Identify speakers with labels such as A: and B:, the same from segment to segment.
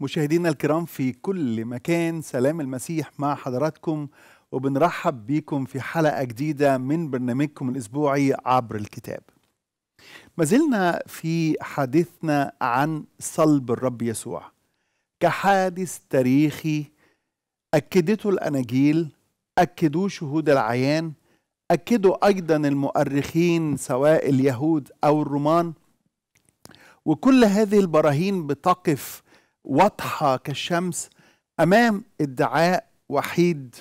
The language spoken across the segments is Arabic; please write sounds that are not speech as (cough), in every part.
A: مشاهدينا الكرام في كل مكان سلام المسيح مع حضراتكم وبنرحب بيكم في حلقة جديدة من برنامجكم الأسبوعي عبر الكتاب ما زلنا في حديثنا عن صلب الرب يسوع كحادث تاريخي أكدته الأناجيل أكدوه شهود العيان أكدوا أيضا المؤرخين سواء اليهود أو الرومان وكل هذه البراهين بتقف واضحه كالشمس امام ادعاء وحيد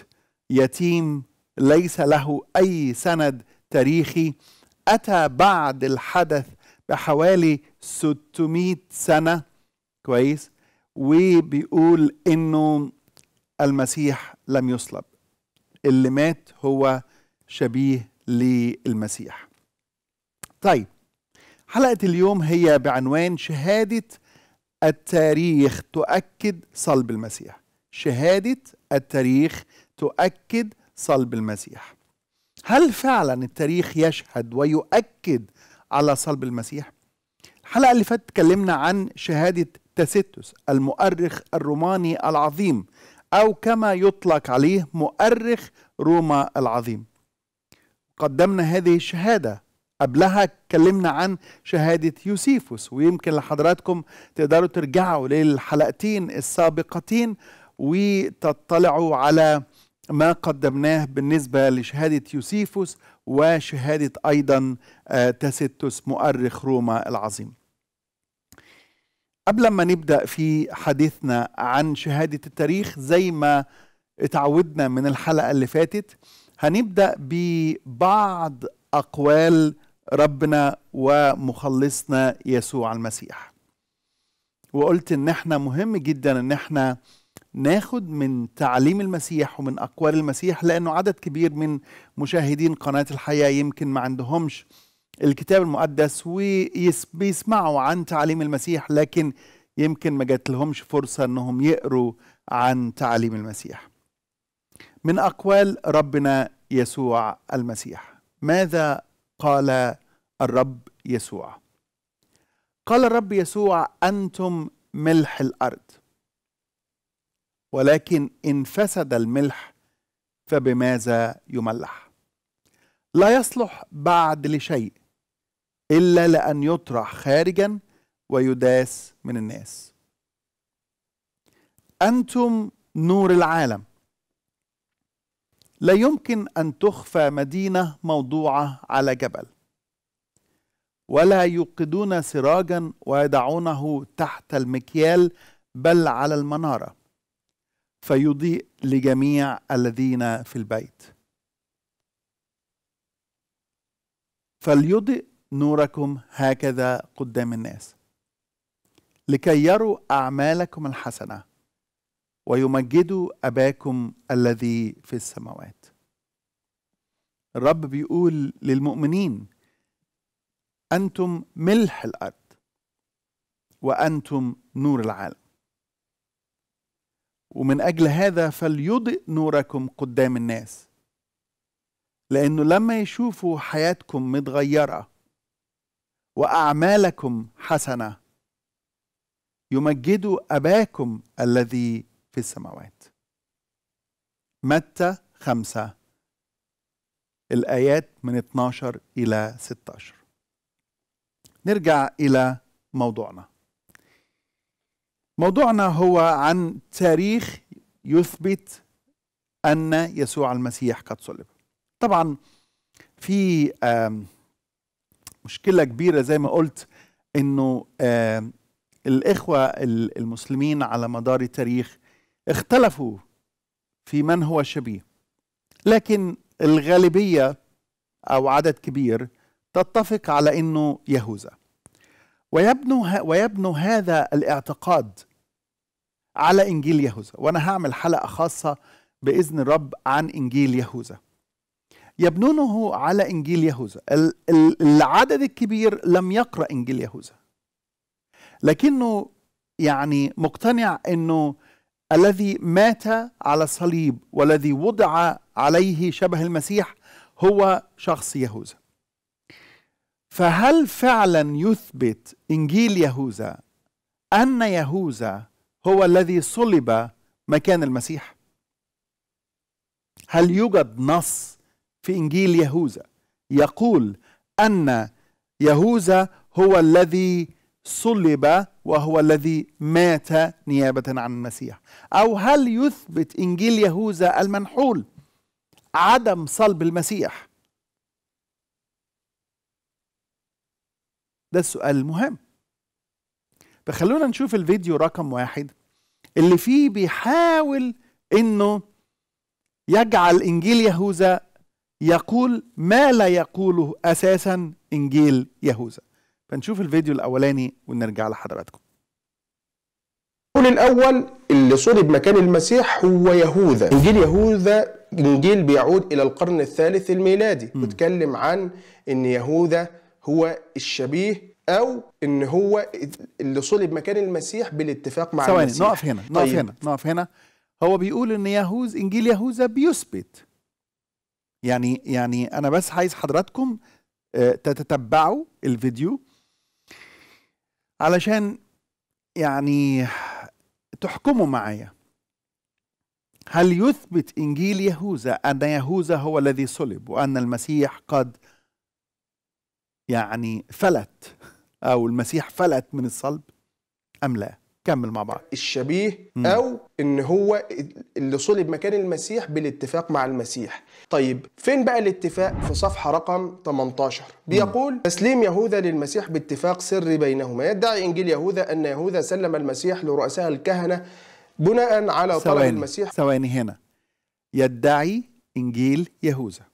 A: يتيم ليس له اي سند تاريخي اتى بعد الحدث بحوالي 600 سنه كويس وبيقول انه المسيح لم يصلب اللي مات هو شبيه للمسيح طيب حلقه اليوم هي بعنوان شهاده التاريخ تؤكد صلب المسيح شهادة التاريخ تؤكد صلب المسيح هل فعلا التاريخ يشهد ويؤكد على صلب المسيح؟ الحلقة اللي فاتت تكلمنا عن شهادة تاسيتوس المؤرخ الروماني العظيم أو كما يطلق عليه مؤرخ روما العظيم قدمنا هذه الشهادة قبلها اتكلمنا عن شهادة يوسيفوس ويمكن لحضراتكم تقدروا ترجعوا للحلقتين السابقتين وتطلعوا على ما قدمناه بالنسبة لشهادة يوسيفوس وشهادة أيضا آه، تاستوس مؤرخ روما العظيم قبل ما نبدأ في حديثنا عن شهادة التاريخ زي ما اتعودنا من الحلقة اللي فاتت هنبدأ ببعض أقوال ربنا ومخلصنا يسوع المسيح وقلت ان احنا مهم جدا ان احنا ناخد من تعليم المسيح ومن اقوال المسيح لانه عدد كبير من مشاهدين قناه الحياه يمكن ما عندهمش الكتاب المقدس وبيسمعوا عن تعليم المسيح لكن يمكن ما جات لهمش فرصه انهم يقروا عن تعليم المسيح من اقوال ربنا يسوع المسيح ماذا قال الرب يسوع قال الرب يسوع انتم ملح الارض ولكن ان فسد الملح فبماذا يملح لا يصلح بعد لشيء الا لان يطرح خارجا ويداس من الناس انتم نور العالم لا يمكن أن تخفى مدينة موضوعة على جبل ولا يوقدون سراجا ويضعونه تحت المكيال بل على المنارة فيضيء لجميع الذين في البيت فليضئ نوركم هكذا قدام الناس لكي يروا أعمالكم الحسنة ويمجدوا أباكم الذي في السماوات الرب بيقول للمؤمنين أنتم ملح الأرض وأنتم نور العالم ومن أجل هذا فليضئ نوركم قدام الناس لأنه لما يشوفوا حياتكم متغيرة وأعمالكم حسنة يمجدوا أباكم الذي في السماوات متى خمسة الآيات من 12 إلى 16 نرجع إلى موضوعنا موضوعنا هو عن تاريخ يثبت أن يسوع المسيح قد صلب طبعا في مشكلة كبيرة زي ما قلت أنه الإخوة المسلمين على مدار التاريخ اختلفوا في من هو شبيه لكن الغالبية أو عدد كبير تتفق على أنه يهوذا ويبنوا, ويبنوا هذا الاعتقاد على إنجيل يهوذا وأنا هعمل حلقة خاصة بإذن الرب عن إنجيل يهوذا يبنونه على إنجيل يهوذا العدد الكبير لم يقرأ إنجيل يهوذا لكنه يعني مقتنع أنه الذي مات على الصليب والذي وضع عليه شبه المسيح هو شخص يهوذا فهل فعلا يثبت انجيل يهوذا ان يهوذا هو الذي صلب مكان المسيح هل يوجد نص في انجيل يهوذا يقول ان يهوذا هو الذي صلب وهو الذي مات نيابة عن المسيح أو هل يثبت إنجيل يهوذا المنحول عدم صلب المسيح ده السؤال المهم فخلونا نشوف الفيديو رقم واحد اللي فيه بيحاول انه يجعل انجيل يهوذا يقول ما لا يقوله اساسا انجيل يهوذا فنشوف الفيديو الاولاني ونرجع لحضراتكم
B: القول الأول اللي صلب مكان المسيح هو يهوذا إنجيل يهوذا إنجيل بيعود إلى القرن الثالث الميلادي بيتكلم عن إن يهوذا هو الشبيه أو إن هو اللي صلب مكان المسيح بالاتفاق مع ثواني نقف هنا نقف طيب. هنا
A: نقف هنا هو بيقول إن يهوذا إنجيل يهوذا بيثبت يعني يعني أنا بس عايز حضراتكم آه، تتتبعوا الفيديو علشان يعني تحكموا معايا هل يثبت انجيل يهوذا ان يهوذا هو الذي صلب وان المسيح قد يعني فلت او المسيح فلت من الصلب ام لا كمل مع بعض
B: الشبيه مم. او ان هو اللي صلب مكان المسيح بالاتفاق مع المسيح طيب فين بقى الاتفاق في صفحه رقم 18 بيقول مم. تسليم يهوذا للمسيح باتفاق سري بينهما يدعي انجيل يهوذا ان يهوذا سلم المسيح لرؤساء
A: الكهنه بناء على طلب المسيح ثواني هنا يدعي انجيل يهوذا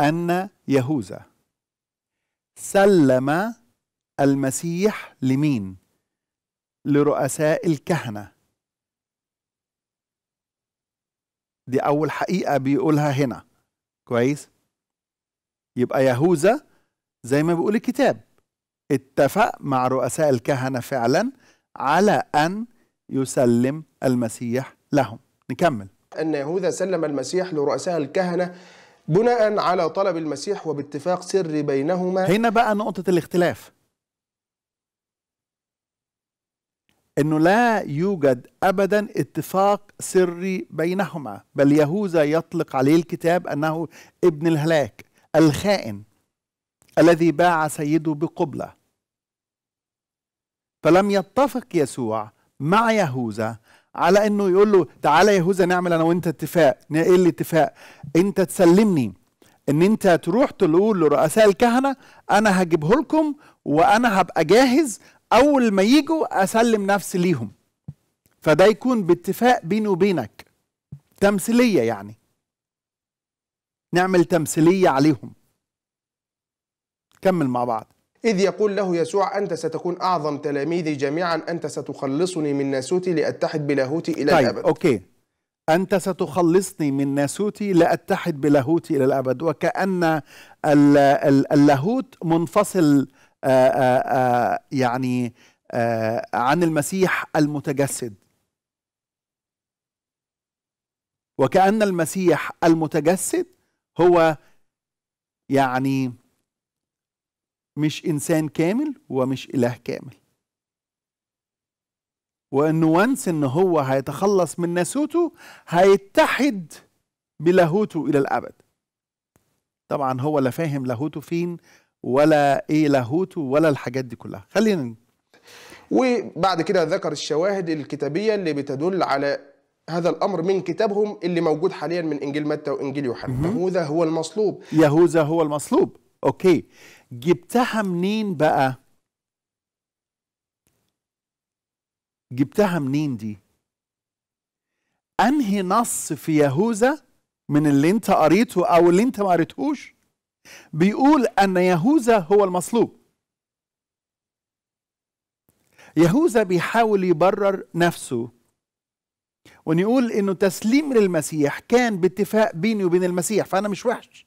A: ان يهوذا سلم المسيح لمين لرؤساء الكهنه دي اول حقيقه بيقولها هنا كويس يبقى يهوذا زي ما بيقول الكتاب اتفق مع رؤساء الكهنه فعلا على ان يسلم المسيح لهم نكمل
B: ان يهوذا سلم المسيح لرؤساء الكهنه بناء على طلب المسيح وباتفاق سري بينهما
A: هنا بقى نقطه الاختلاف انه لا يوجد ابدا اتفاق سري بينهما بل يهوذا يطلق عليه الكتاب انه ابن الهلاك الخائن الذي باع سيده بقبله فلم يتفق يسوع مع يهوذا على انه يقول له تعالى يهوذا نعمل انا وانت اتفاق ايه الاتفاق انت تسلمني ان انت تروح تقول لرؤساء الكهنه انا هجيبه لكم وانا هبقى جاهز اول ما يجوا اسلم نفسي ليهم فده يكون باتفاق بيني وبينك تمثيليه يعني نعمل تمثيليه عليهم
B: كمل مع بعض إذ يقول له يسوع أنت ستكون أعظم تلاميذي جميعا أنت ستخلصني
A: من ناسوتي لأتحد بلاهوتي إلى طيب. الأبد أوكي أنت ستخلصني من ناسوتي لأتحد بلاهوتي إلى الأبد وكأن اللاهوت منفصل آه، آه، آه، يعني عن المسيح المتجسد وكأن المسيح المتجسد هو يعني مش إنسان كامل ومش إله كامل وانه وانس ان هو هيتخلص من ناسوته هيتحد بلاهوته الى الابد طبعا هو لا فاهم لاهوته فين ولا ايه لاهوته ولا الحاجات دي كلها خلينا وبعد كده ذكر
B: الشواهد الكتابيه اللي بتدل على هذا الامر من كتابهم اللي موجود حاليا من انجيل متى وانجيل يوحنا يهوذا هو المصلوب
A: يهوذا هو المصلوب اوكي جبتها منين بقى جبتها منين دي انهي نص في يهوذا من اللي انت قريته او اللي انت ما قريتهوش بيقول أن يهوذا هو المصلوب يهوذا بيحاول يبرر نفسه ونقول انه تسليم للمسيح كان باتفاق بيني وبين المسيح فانا مش وحش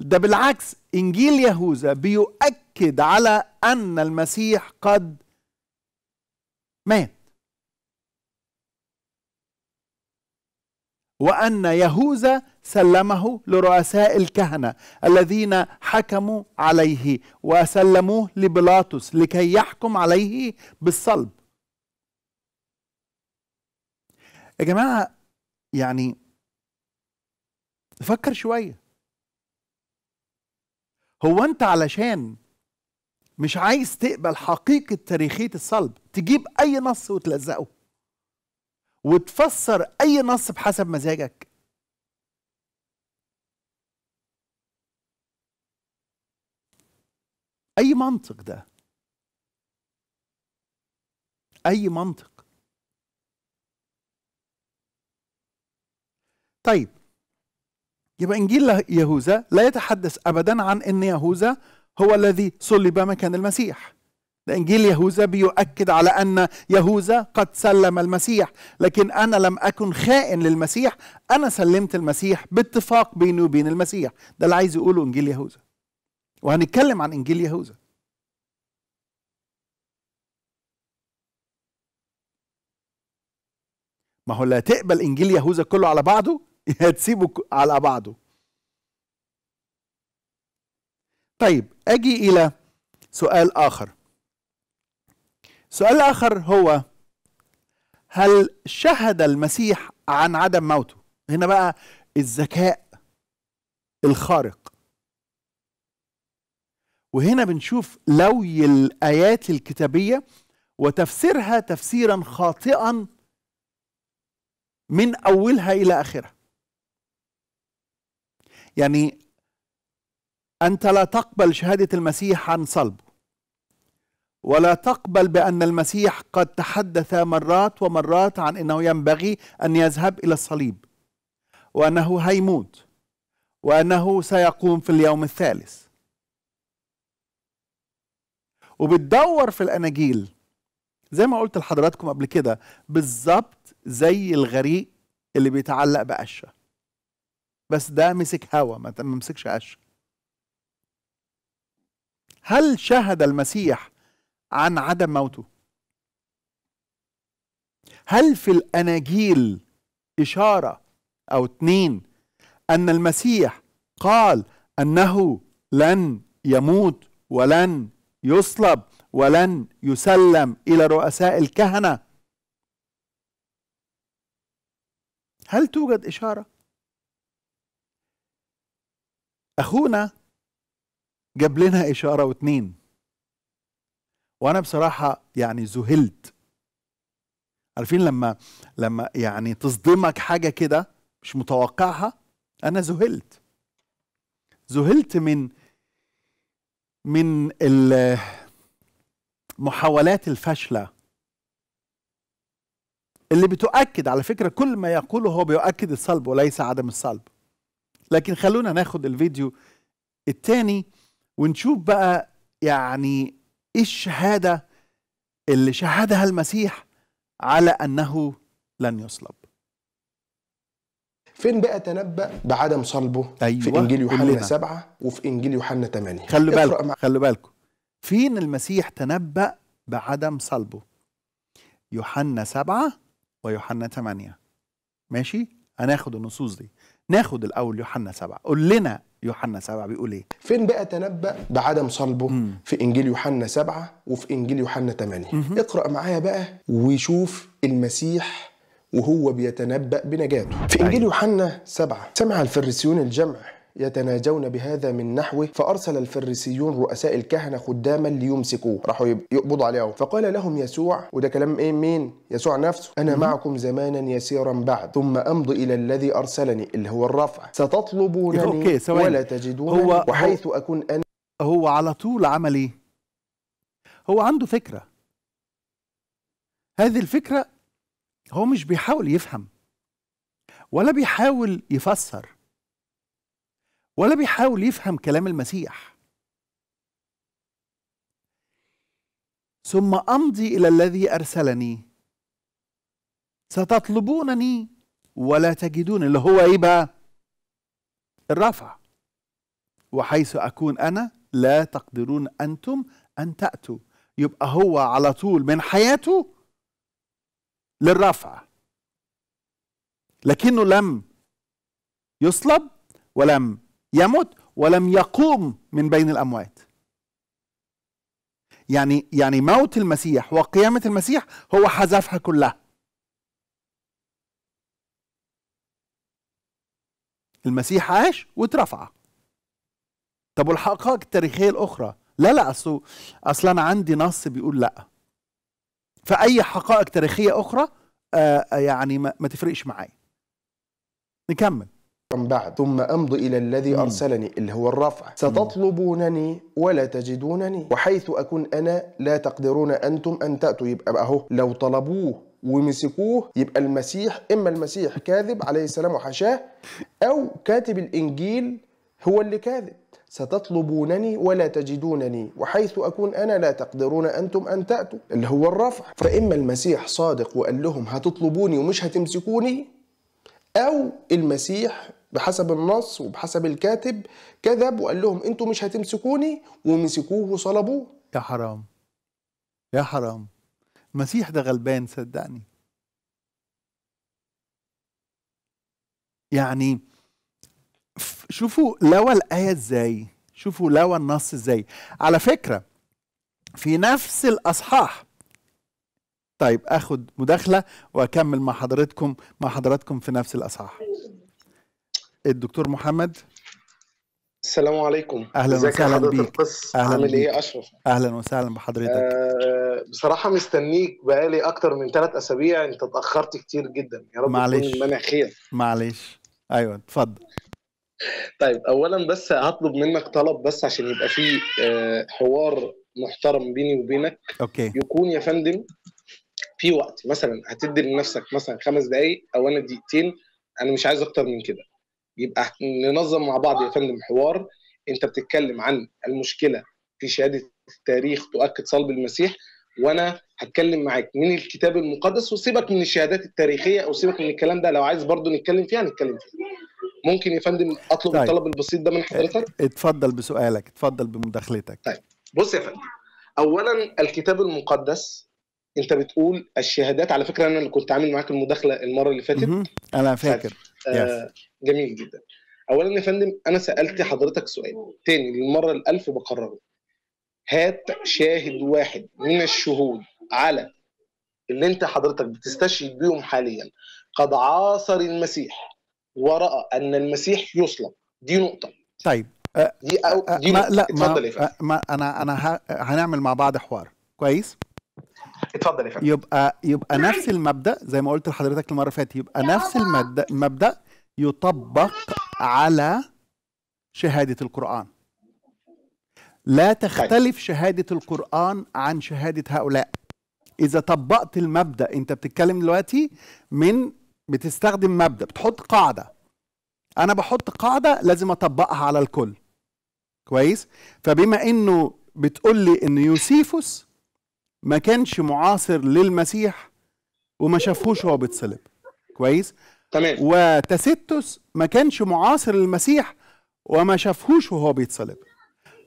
A: ده بالعكس انجيل يهوذا بيؤكد على ان المسيح قد مات وأن يهوذا سلمه لرؤساء الكهنة الذين حكموا عليه وسلموه لبيلاطس لكي يحكم عليه بالصلب يا جماعة يعني فكر شوية هو أنت علشان مش عايز تقبل حقيقة تاريخية الصلب تجيب أي نص وتلزقه وتفسر اي نص بحسب مزاجك اي منطق ده اي منطق طيب يبقى انجيل يهوذا لا يتحدث ابدا عن ان يهوذا هو الذي صلب مكان المسيح إنجيل يهوذا بيؤكد على أن يهوذا قد سلم المسيح لكن أنا لم أكن خائن للمسيح أنا سلمت المسيح باتفاق بيني وبين المسيح ده اللي عايز يقوله إنجيل يهوذا وهنتكلم عن إنجيل يهوذا ما هو لا تقبل إنجيل يهوذا كله على بعضه هتسيبه على بعضه طيب أجي إلى سؤال آخر سؤال آخر هو هل شهد المسيح عن عدم موته هنا بقى الذكاء الخارق وهنا بنشوف لوي الآيات الكتابية وتفسيرها تفسيرا خاطئا من أولها إلى آخرها يعني أنت لا تقبل شهادة المسيح عن صلبه ولا تقبل بأن المسيح قد تحدث مرات ومرات عن أنه ينبغي أن يذهب إلى الصليب وأنه هيموت وأنه سيقوم في اليوم الثالث وبتدور في الأناجيل زي ما قلت لحضراتكم قبل كده بالظبط زي الغريق اللي بيتعلق بقشة بس ده مسك هوا ما مسكش قشة هل شهد المسيح عن عدم موته هل في الاناجيل اشاره او اتنين ان المسيح قال انه لن يموت ولن يصلب ولن يسلم الى رؤساء الكهنه هل توجد اشاره اخونا جاب لنا اشاره واتنين وانا بصراحه يعني ذهلت عارفين لما لما يعني تصدمك حاجه كده مش متوقعها انا ذهلت ذهلت من من المحاولات الفاشله اللي بتؤكد على فكره كل ما يقوله هو بيؤكد الصلب وليس عدم الصلب لكن خلونا ناخد الفيديو الثاني ونشوف بقى يعني ايه الشهاده اللي شهدها المسيح على انه لن يصلب
B: فين بقى تنبأ بعدم صلبه أيوة. في إنجيل يوحنا سبعة وفي إنجيل يوحنا
A: 8 خلوا بالكم خلوا بالكم فين المسيح تنبأ بعدم صلبه يوحنا سبعة ويوحنا 8 ماشي هناخد النصوص دي ناخد الأول يوحنا سبعة قول لنا يوحنا سبعة بيقول ايه؟ فين بقى
B: تنبأ بعدم صلبه مم. في انجيل يوحنا سبعة وفي انجيل يوحنا 8 مم. اقرأ معايا بقى وشوف المسيح وهو بيتنبأ بنجاته في طيب. انجيل أيوة. يوحنا سبعة سمع الفريسيون الجمع يتناجون بهذا من نحوه فأرسل الفريسيون رؤساء الكهنة خداما ليمسكوه راحوا يقبضوا عليهم فقال لهم يسوع وده كلام ايه مين يسوع نفسه أنا معكم زمانا يسيرا بعد ثم أمضي إلى الذي أرسلني اللي هو الرفع ستطلبونني ولا تجدونني هو وحيث أكون
A: أنا هو على طول عمل ايه هو عنده فكرة هذه الفكرة هو مش بيحاول يفهم ولا بيحاول يفسر ولا بيحاول يفهم كلام المسيح ثم امضي الى الذي ارسلني ستطلبونني ولا تجدون اللي هو ايه بقى الرفع وحيث اكون انا لا تقدرون انتم ان تاتوا يبقى هو على طول من حياته للرفع لكنه لم يصلب ولم يمت ولم يقوم من بين الأموات يعني يعني موت المسيح وقيامة المسيح هو حذفها كلها المسيح عاش واترفع طب والحقائق التاريخية الأخرى لا لا أصل أصلا أنا عندي نص بيقول لا فأي حقائق تاريخية أخرى آه يعني ما, ما تفرقش معايا
B: نكمل بعد ثم أمضي إلى الذي أرسلني اللي هو الرفع ستطلبونني ولا تجدونني وحيث أكون أنا لا تقدرون أنتم أن تأتوا يبقى أهو لو طلبوه ومسكوه يبقى المسيح إما المسيح كاذب عليه السلام وحشاه أو كاتب الإنجيل هو اللي كاذب ستطلبونني ولا تجدونني وحيث أكون أنا لا تقدرون أنتم أن تأتوا اللي هو الرفع فإما المسيح صادق وقال لهم هتطلبوني ومش هتمسكوني أو المسيح بحسب النص وبحسب الكاتب كذب وقال لهم انتوا مش
A: هتمسكوني ومسكوه وصلبوه يا حرام يا حرام المسيح ده غلبان صدقني يعني شوفوا لوى الآية ازاي شوفوا لوى النص ازاي على فكرة في نفس الأصحاح طيب اخد مداخلة واكمل مع حضرتكم مع حضراتكم في نفس الأصحاح الدكتور محمد
C: السلام عليكم اهلا وسهلا بيك اهلا عامل ايه اشرف
A: اهلا وسهلا بحضرتك
C: آه بصراحه مستنيك بقالي اكتر من ثلاث اسابيع انت اتاخرت كتير جدا يا رب معلش تكون خير
A: معلش ايوه اتفضل
C: طيب اولا بس هطلب منك طلب بس عشان يبقى فيه آه، حوار محترم بيني وبينك اوكي يكون يا فندم في وقت مثلا هتدي لنفسك مثلا خمس دقائق او انا دقيقتين انا مش عايز اكتر من كده يبقى ننظم مع بعض يا فندم حوار انت بتتكلم عن المشكله في شهاده التاريخ تؤكد صلب المسيح وانا هتكلم معاك من الكتاب المقدس وسيبك من الشهادات التاريخيه او سيبك من الكلام ده لو عايز برضو نتكلم فيها نتكلم فيها ممكن يا فندم اطلب طيب. الطلب البسيط ده من إيه، حضرتك
A: اتفضل بسؤالك اتفضل بمداخلتك طيب
C: بص يا فندم اولا الكتاب المقدس انت بتقول الشهادات على فكره انا اللي كنت عامل معاك المداخله المره اللي فاتت
A: انا فاكر طيب. آه،
C: جميل جدا اولا يا فندم انا سالت حضرتك سؤال تاني للمره الالف بكرره هات شاهد واحد من الشهود على اللي انت حضرتك بتستشهد بيهم حاليا قد عاصر المسيح وراى ان المسيح يصلب
A: دي نقطه طيب آه، دي أو آه، دي ما نقطة. لا ما, ما انا انا هنعمل مع بعض حوار كويس اتفضل يا فندم يبقى يبقى نفس المبدا زي ما قلت لحضرتك المره اللي فاتت يبقى نفس المبدا المبدا يطبق على شهاده القران لا طيب. تختلف شهاده القران عن شهاده هؤلاء اذا طبقت المبدا انت بتتكلم دلوقتي من بتستخدم مبدا بتحط قاعده انا بحط قاعده لازم اطبقها على الكل كويس فبما انه بتقول لي ان يوسيفوس ما كانش معاصر للمسيح وما شافهوش هو بيتصلب كويس تمام وتستس ما كانش معاصر للمسيح وما شافهوش وهو بيتصلب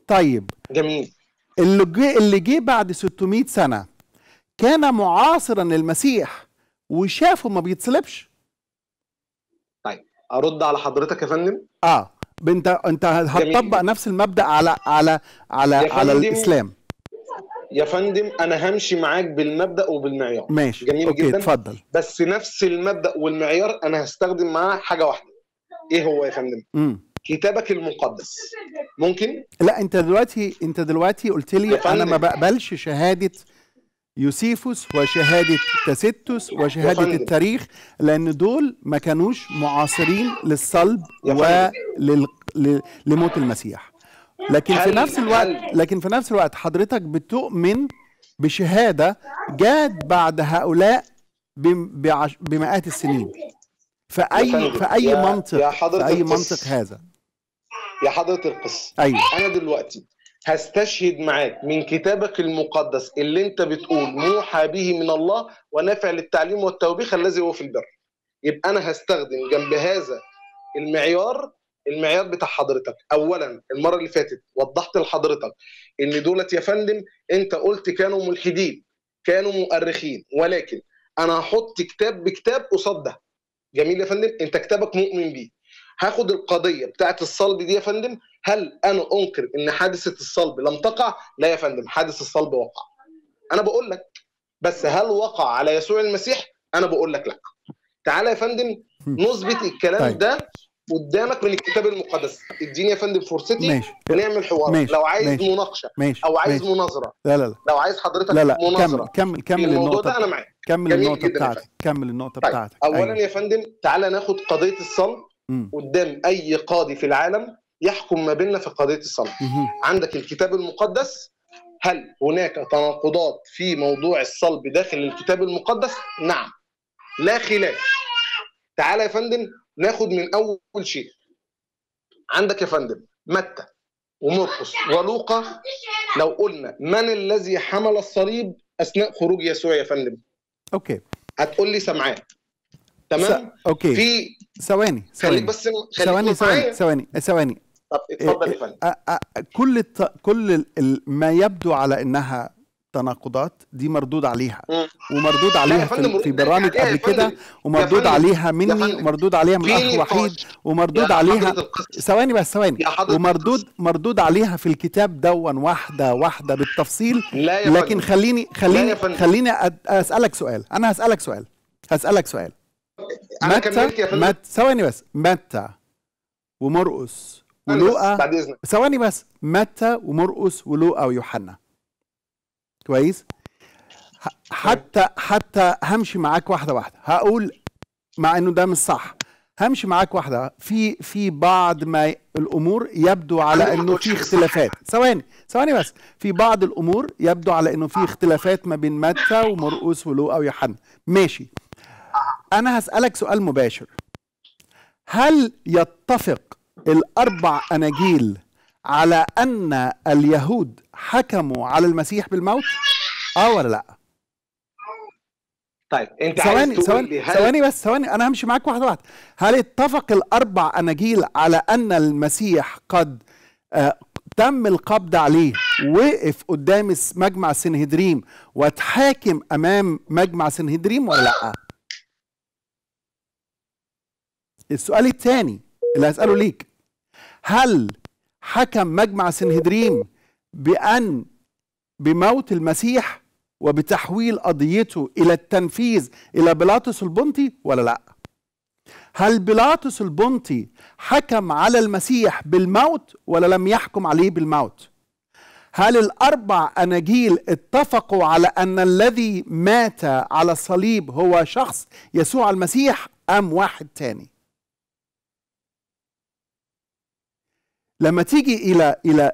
A: طيب جميل اللي جه اللي جه بعد 600 سنه كان معاصرا للمسيح وشافه ما بيتصلبش
C: طيب ارد على حضرتك يا فندم
A: اه انت انت هتطبق جميل. نفس المبدا على على على على الاسلام
C: يا فندم انا همشي معاك بالمبدا وبالمعيار ماشي جميل أوكي. جدا اتفضل بس نفس المبدا والمعيار انا هستخدم معاه حاجه واحده ايه هو يا فندم مم. كتابك المقدس ممكن
A: لا انت دلوقتي انت دلوقتي قلت لي انا ما بقبلش شهاده يوسيفوس وشهادة تستس وشهادة التاريخ لأن دول ما كانوش معاصرين للصلب ولموت المسيح لكن في نفس الوقت لكن في نفس الوقت حضرتك بتؤمن بشهاده جاد بعد هؤلاء بمئات السنين فاي فاي منطق يا فاي منطق هذا
C: يا حضره القس ايوه انا دلوقتي هستشهد معاك من كتابك المقدس اللي انت بتقول موحى به من الله ونافع للتعليم والتوبيخ الذي هو في البر يبقى انا هستخدم جنب هذا المعيار المعيار بتاع حضرتك اولا المره اللي فاتت وضحت لحضرتك ان دولت يا فندم انت قلت كانوا ملحدين كانوا مؤرخين ولكن انا هحط كتاب بكتاب قصاد ده جميل يا فندم انت كتابك مؤمن بيه هاخد القضيه بتاعه الصلب دي يا فندم هل انا انكر ان حادثه الصلب لم تقع لا يا فندم حادث الصلب وقع انا بقول لك بس هل وقع على يسوع المسيح انا بقول لك لا تعالى يا فندم نثبت الكلام طيب. ده قدامك من الكتاب المقدس اديني يا فندم فرصتي ماشي. ونعمل حوار ماشي. لو عايز ماشي. مناقشه ماشي. او عايز ماشي. مناظره لا لا لا لو عايز حضرتك لا لا. مناظره كمل كمل النقطه ده انا معاك كمل النقطه بتاعتك
A: كمل النقطه طيب. بتاعتك اولا أيوه. يا
C: فندم تعالى ناخد قضيه الصلب قدام اي قاضي في العالم يحكم ما بيننا في قضيه الصلب عندك الكتاب المقدس هل هناك تناقضات في موضوع الصلب داخل الكتاب المقدس نعم لا خلاف تعالى يا فندم ناخد من اول شيء عندك يا فندم متى ومرقس ولوقا لو قلنا من الذي حمل الصليب اثناء خروج يسوع يا فندم اوكي هتقول لي سمعان تمام س... اوكي في
A: ثواني خليك بس ثواني ثواني ثواني طب اتفضل يا فندم كل الت... كل ال... ما يبدو على انها تناقضات دي مردود عليها ومردود عليها في, في برامج قبل كده ومردود عليها مني ومردود عليها من اخ وحيد ومردود عليها ثواني بس ثواني ومردود مردود عليها في الكتاب دون واحده واحده بالتفصيل لكن خليني خليني خليني اسالك سؤال انا هسالك سؤال هسالك سؤال
C: متى متى
A: ثواني بس متى ومرقس ولوقا ثواني بس متى ومرقس ولوقا ويوحنا كويس طيب. حتى حتى همشي معاك واحده واحده هقول مع انه ده مش صح همشي معاك واحده في في بعض ما الامور يبدو على انه في اختلافات ثواني ثواني بس في بعض الامور يبدو على انه في اختلافات ما بين متى ومرقس ولوقا ويوحنا ماشي انا هسالك سؤال مباشر هل يتفق الاربع اناجيل على ان اليهود حكموا على المسيح بالموت اه ولا لا
C: طيب انت ثواني ثواني هل... ثواني
A: بس ثواني انا همشي معاك واحده واحده هل اتفق الاربع اناجيل على ان المسيح قد آه تم القبض عليه وقف قدام مجمع سنهدريم واتحاكم امام مجمع سنهدريم ولا لا السؤال الثاني اللي هساله ليك هل حكم مجمع سنهدريم بأن بموت المسيح وبتحويل قضيته إلى التنفيذ إلى بيلاطس البنطي ولا لأ؟ هل بيلاطس البنطي حكم على المسيح بالموت ولا لم يحكم عليه بالموت؟ هل الأربع أناجيل اتفقوا على أن الذي مات على الصليب هو شخص يسوع المسيح أم واحد تاني؟ لما تيجي إلى إلى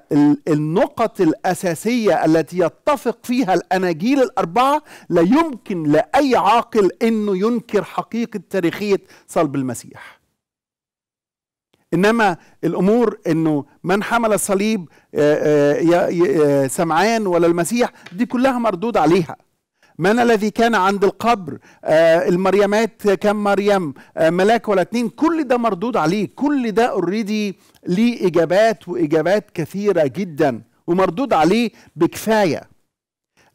A: النقط الأساسية التي يتفق فيها الأناجيل الأربعة لا يمكن لأي عاقل أنه ينكر حقيقة تاريخية صلب المسيح إنما الأمور أنه من حمل الصليب آه، آه، آه، سمعان ولا المسيح دي كلها مردود عليها من الذي كان عند القبر آه المريمات كم مريم آه ملاك ولا اتنين كل ده مردود عليه كل ده اوريدي ليه اجابات واجابات كثيره جدا ومردود عليه بكفايه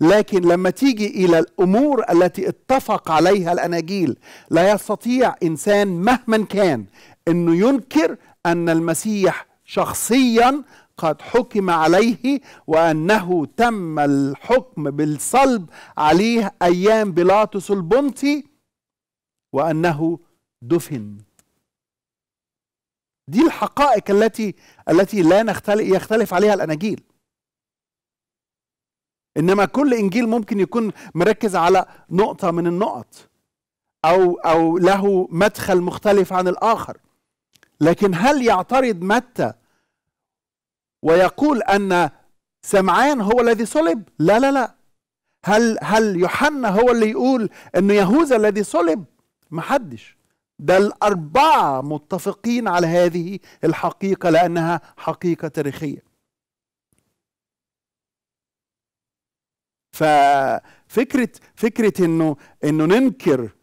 A: لكن لما تيجي الى الامور التي اتفق عليها الاناجيل لا يستطيع انسان مهما كان انه ينكر ان المسيح شخصيا قد حكم عليه وأنه تم الحكم بالصلب عليه أيام بيلاطس البنطي وأنه دفن دي الحقائق التي التي لا نختلف يختلف عليها الأناجيل إنما كل إنجيل ممكن يكون مركز على نقطة من النقط أو أو له مدخل مختلف عن الآخر لكن هل يعترض متى ويقول أن سمعان هو الذي صلب لا لا لا هل هل يوحنا هو اللي يقول أن يهوذا الذي صلب ما حدش ده الأربعة متفقين على هذه الحقيقة لأنها حقيقة تاريخية ففكرة فكرة انه انه ننكر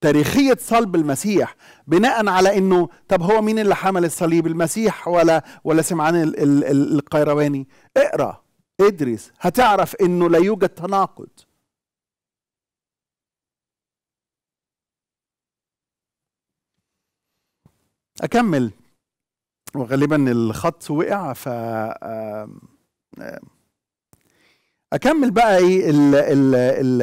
A: تاريخية صلب المسيح بناء على انه طب هو مين اللي حمل الصليب المسيح ولا ولا سمعان ال ال ال القيرواني اقرا ادرس هتعرف انه لا يوجد تناقض اكمل وغالبا الخط وقع ف اكمل بقى ايه الـ الـ الـ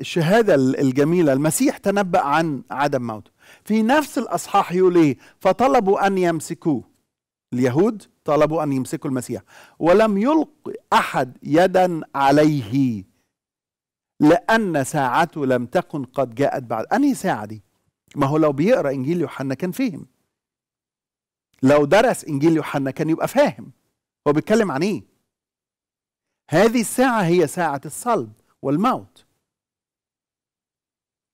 A: الشهاده الجميله المسيح تنبأ عن عدم موته في نفس الاصحاح يقول ايه فطلبوا ان يمسكوه اليهود طلبوا ان يمسكوا المسيح ولم يلق احد يدا عليه لان ساعته لم تكن قد جاءت بعد انهي ساعه دي ما هو لو بيقرا انجيل يوحنا كان فهم لو درس انجيل يوحنا كان يبقى فاهم هو بيتكلم عن ايه هذه الساعة هي ساعة الصلب والموت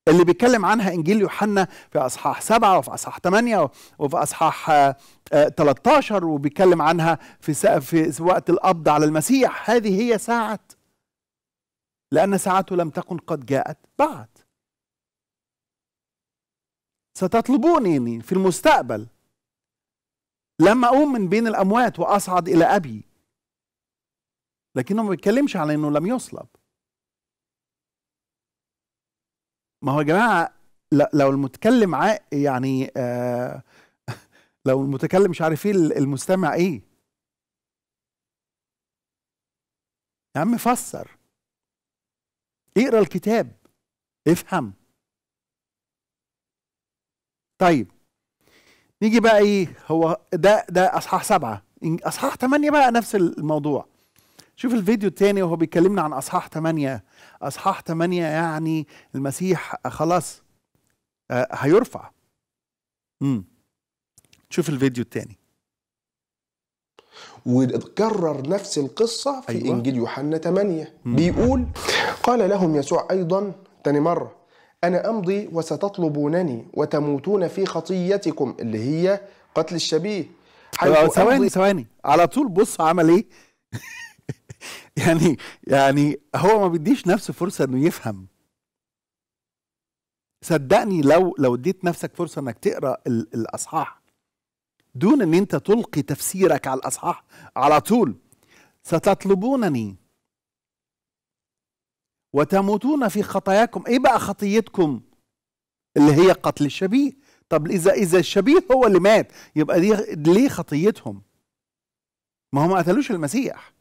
A: اللي بيتكلم عنها إنجيل يوحنا في أصحاح سبعة وفي أصحاح ثمانية وفي أصحاح 13 آه، آه، وبيتكلم عنها في, في وقت القبض على المسيح هذه هي ساعة لأن ساعته لم تكن قد جاءت بعد ستطلبونني في المستقبل لما أقوم من بين الأموات وأصعد إلى أبي لكنه ما بيتكلمش على انه لم يصلب ما هو يا جماعه لو المتكلم يعني آه (laughs) لو المتكلم مش عارف ايه المستمع ايه يا عم فسر اقرا الكتاب افهم طيب نيجي بقى ايه هو ده ده اصحاح سبعه اصحاح ثمانيه بقى نفس الموضوع شوف الفيديو الثاني وهو بيكلمنا عن اصحاح 8 اصحاح 8 يعني المسيح خلاص آه، هيرفع امم شوف الفيديو الثاني وتكرر نفس
B: القصة في أيوة. إنجيل يوحنا 8 مم. بيقول قال لهم يسوع أيضا تاني مرة أنا أمضي وستطلبونني وتموتون في خطيتكم اللي هي
A: قتل الشبيه ثواني ثواني على طول بص عمل إيه (laughs) يعني يعني هو ما بيديش نفسه فرصه انه يفهم صدقني لو لو اديت نفسك فرصه انك تقرا الاصحاح دون ان انت تلقي تفسيرك على الاصحاح على طول ستطلبونني وتموتون في خطاياكم ايه بقى خطيتكم اللي هي قتل الشبيه طب اذا اذا الشبيه هو اللي مات يبقى دي ليه خطيتهم ما هم ما قتلوش المسيح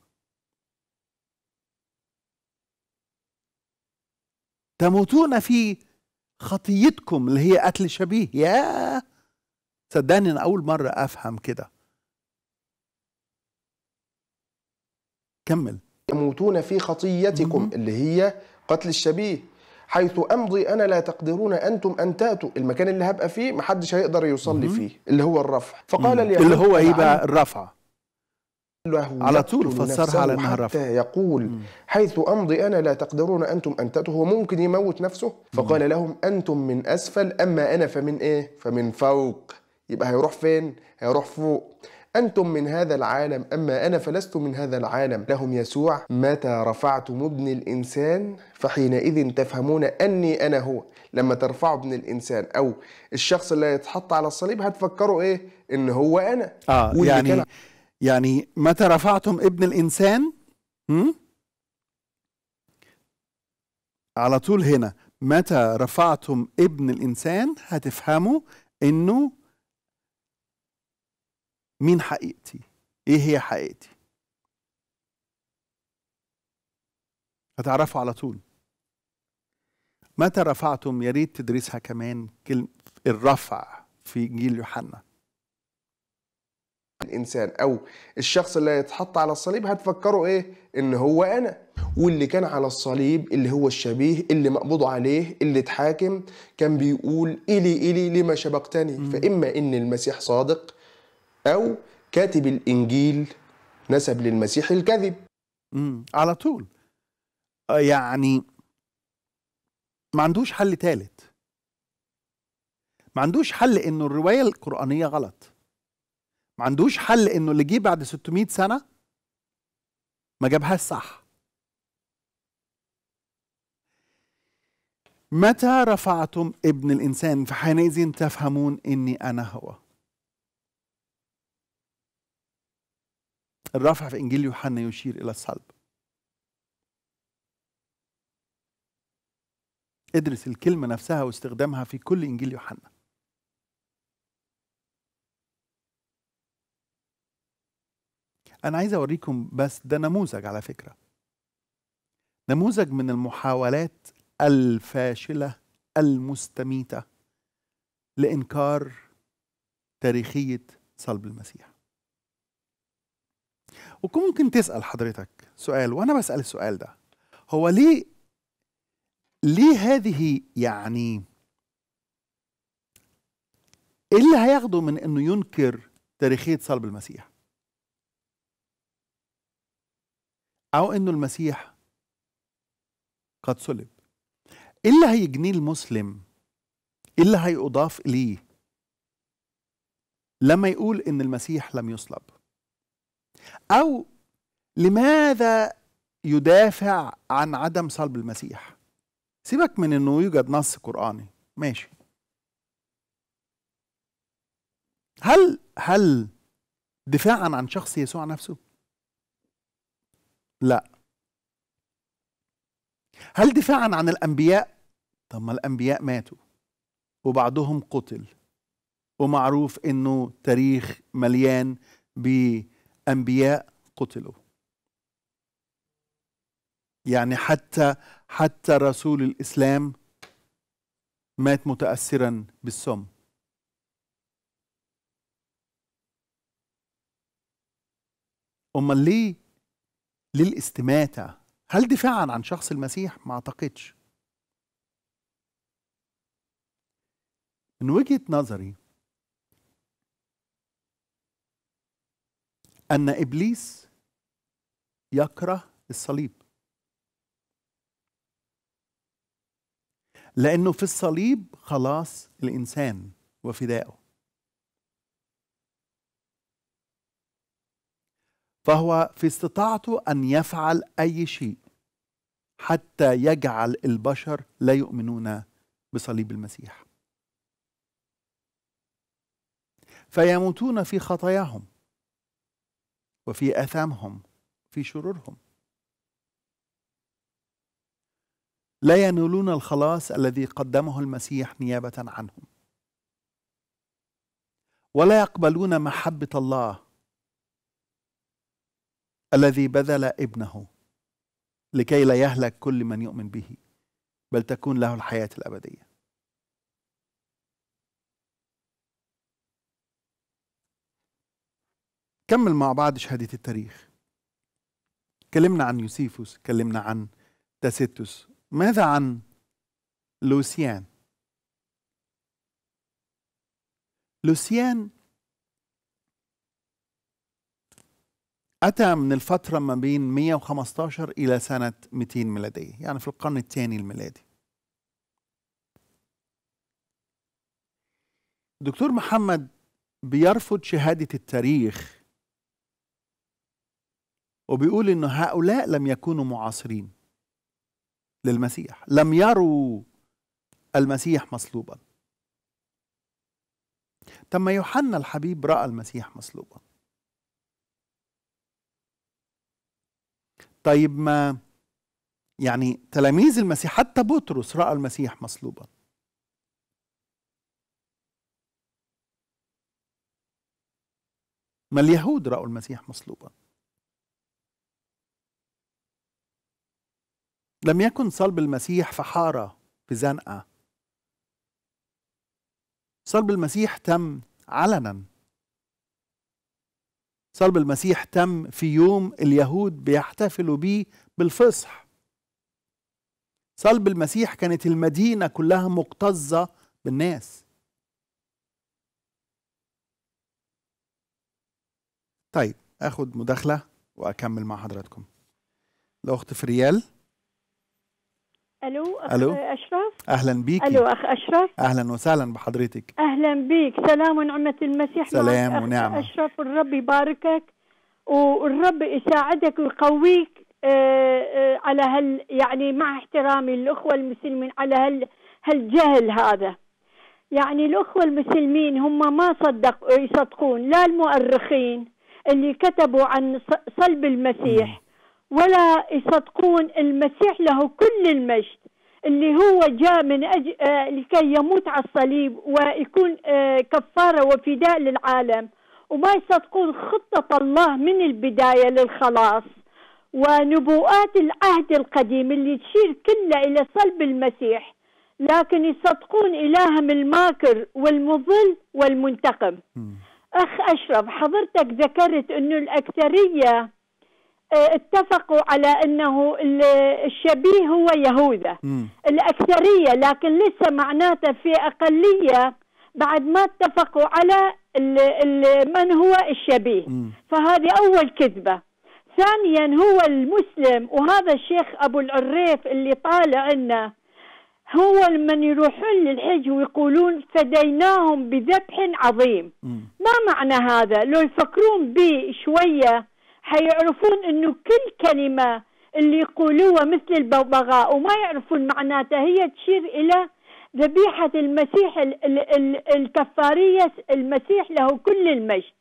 A: تموتون في خطيتكم اللي هي قتل شبيه يا صدقني انا اول مره افهم كده
B: كمل تموتون في خطيتكم اللي هي قتل الشبيه حيث امضي انا لا تقدرون انتم ان تاتوا المكان اللي هبقى فيه محدش هيقدر يصلي فيه اللي هو الرفع فقال اليهود اللي هو يبقى إيه الرفع على طول فسرها على انها حتى يقول مم. حيث امضي انا لا تقدرون انتم ان تاتوا هو ممكن يموت نفسه فقال مم. لهم انتم من اسفل اما انا فمن ايه فمن فوق يبقى هيروح فين هيروح فوق أنتم من هذا العالم أما أنا فلست من هذا العالم لهم يسوع متى رفعتم ابن الإنسان فحينئذ تفهمون أني أنا هو لما ترفعوا ابن الإنسان أو الشخص اللي هيتحط على الصليب هتفكروا إيه إن هو أنا
A: آه يعني كان... يعني متى رفعتم ابن الإنسان على طول هنا متى رفعتم ابن الإنسان هتفهموا إنه مين حقيقتي إيه هي حقيقتي هتعرفوا على طول متى رفعتم يا ريت تدرسها كمان كلمة الرفع في جيل يوحنا
B: الانسان او الشخص اللي هيتحط على الصليب هتفكره ايه ان هو انا واللي كان على الصليب اللي هو الشبيه اللي مقبوض عليه اللي اتحاكم كان بيقول الي الي لما شبقتني فاما ان المسيح صادق او كاتب الانجيل نسب للمسيح الكذب
A: على طول آه، يعني ما عندوش حل ثالث ما عندوش حل انه الروايه القرانيه غلط ما عندوش حل انه اللي جه بعد 600 سنه ما جابهاش صح متى رفعتم ابن الانسان فحينئذ تفهمون اني انا هو الرفع في انجيل يوحنا يشير الى الصلب ادرس الكلمه نفسها واستخدامها في كل انجيل يوحنا أنا عايز أوريكم بس ده نموذج على فكرة نموذج من المحاولات الفاشلة المستميتة لإنكار تاريخية صلب المسيح وكم ممكن تسأل حضرتك سؤال وأنا بسأل السؤال ده هو ليه ليه هذه يعني ايه اللي هياخده من انه ينكر تاريخيه صلب المسيح أو أنه المسيح قد صلب إيه اللي هيجنيه المسلم إيه اللي هيضاف إليه لما يقول أن المسيح لم يصلب أو لماذا يدافع عن عدم صلب المسيح سيبك من أنه يوجد نص قرآني ماشي هل هل دفاعا عن شخص يسوع نفسه لا هل دفاعا عن الأنبياء؟ طب ما الأنبياء ماتوا وبعضهم قتل ومعروف إنه تاريخ مليان بأنبياء قتلوا يعني حتى حتى رسول الإسلام مات متأثرا بالسم أمال ليه للاستماتة هل دفاعا عن شخص المسيح؟ ما أعتقدش من وجهة نظري أن إبليس يكره الصليب لأنه في الصليب خلاص الإنسان وفدائه فهو في استطاعته ان يفعل اي شيء حتى يجعل البشر لا يؤمنون بصليب المسيح فيموتون في خطاياهم وفي اثامهم في شرورهم لا ينالون الخلاص الذي قدمه المسيح نيابه عنهم ولا يقبلون محبه الله الذي بذل ابنه لكي لا يهلك كل من يؤمن به بل تكون له الحياة الأبدية كمل مع بعض شهادة التاريخ كلمنا عن يوسيفوس كلمنا عن تاسيتوس ماذا عن لوسيان لوسيان أتى من الفترة ما بين 115 إلى سنة 200 ميلادية يعني في القرن الثاني الميلادي دكتور محمد بيرفض شهادة التاريخ وبيقول إن هؤلاء لم يكونوا معاصرين للمسيح لم يروا المسيح مصلوبا تم يوحنا الحبيب رأى المسيح مصلوبا طيب ما يعني تلاميذ المسيح حتى بطرس راى المسيح مصلوبا ما اليهود راوا المسيح مصلوبا لم يكن صلب المسيح في حاره في زنقه صلب المسيح تم علنا صلب المسيح تم في يوم اليهود بيحتفلوا بيه بالفصح صلب المسيح كانت المدينة كلها مكتظة بالناس طيب اخد مداخلة واكمل مع حضراتكم الاخت فريال
D: الو أخ الو اشرف اهلا بيك الو اخ اشرف
A: اهلا وسهلا بحضرتك
D: اهلا بيك سلام ونعمه المسيح سلام معك ونعمه اشرف الرب يباركك والرب يساعدك ويقويك آه، آه، على هال يعني مع احترامي الاخوه المسلمين على هال هالجهل هذا يعني الاخوه المسلمين هم ما صدق يصدقون لا المؤرخين اللي كتبوا عن صلب المسيح م. ولا يصدقون المسيح له كل المجد اللي هو جاء من أجل آه لكي يموت على الصليب ويكون آه كفارة وفداء للعالم وما يصدقون خطة الله من البداية للخلاص ونبوءات العهد القديم اللي تشير كلها إلى صلب المسيح لكن يصدقون إلههم الماكر والمضل والمنتقم أخ أشرف حضرتك ذكرت أنه الأكثرية آه، اتفقوا على انه الشبيه هو يهوذا الاكثريه لكن لسه معناته في اقليه بعد ما اتفقوا على الـ الـ من هو الشبيه م. فهذه اول كذبه ثانيا هو المسلم وهذا الشيخ ابو العريف اللي طالع لنا هو من يروحون للحج ويقولون فديناهم بذبح عظيم م. ما معنى هذا لو يفكرون به شويه حيعرفون انه كل كلمه اللي يقولوها مثل الببغاء وما يعرفون معناتها هي تشير الى ذبيحه المسيح الكفاريه المسيح له كل المجد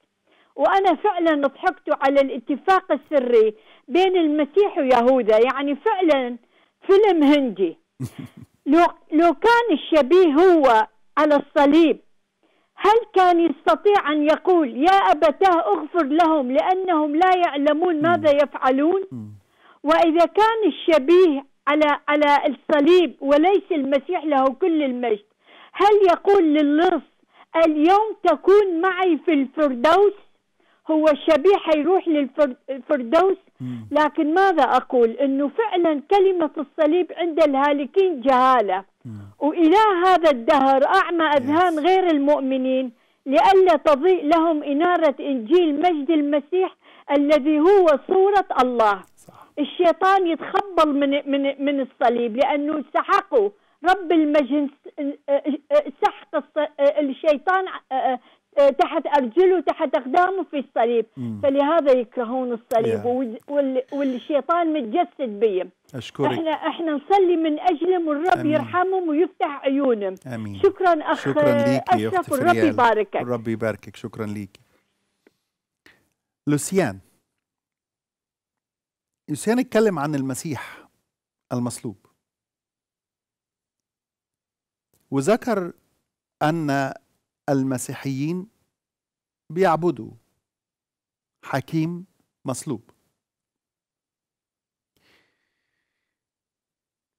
D: وانا فعلا ضحكت على الاتفاق السري بين المسيح ويهوذا يعني فعلا فيلم هندي (laughs) لو لو كان الشبيه هو على الصليب هل كان يستطيع أن يقول يا أبتاه اغفر لهم لأنهم لا يعلمون ماذا يفعلون وإذا كان الشبيه على على الصليب وليس المسيح له كل المجد هل يقول للص اليوم تكون معي في الفردوس هو الشبيه حيروح للفردوس لكن ماذا أقول أنه فعلا كلمة الصليب عند الهالكين جهالة وإلى هذا الدهر أعمى أذهان غير المؤمنين لئلا تضيء لهم إنارة إنجيل مجد المسيح الذي هو صورة الله الشيطان يتخبل من من من الصليب لانه سحقه رب المجد سحق الشيطان تحت أرجله تحت أقدامه في الصليب مم. فلهذا يكرهون الصليب والشيطان متجسد بهم أشكرك احنا احنا نصلي من اجلهم والرب أمين. يرحمهم ويفتح عيونهم امين شكرا اخ شكرا ليك يا اخت والرب يباركك والرب
A: يباركك شكرا ليك لوسيان لوسيان اتكلم عن المسيح المصلوب وذكر ان المسيحيين بيعبدوا حكيم مصلوب